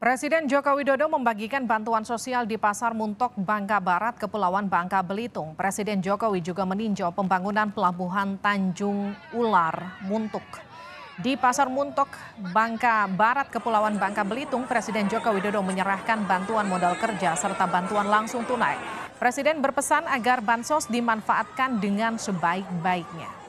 Presiden Joko Widodo membagikan bantuan sosial di Pasar Muntok, Bangka Barat, Kepulauan Bangka Belitung. Presiden Jokowi juga meninjau pembangunan pelabuhan Tanjung Ular, Muntuk. Di Pasar Muntok, Bangka Barat, Kepulauan Bangka Belitung, Presiden Joko Widodo menyerahkan bantuan modal kerja serta bantuan langsung tunai. Presiden berpesan agar bansos dimanfaatkan dengan sebaik-baiknya.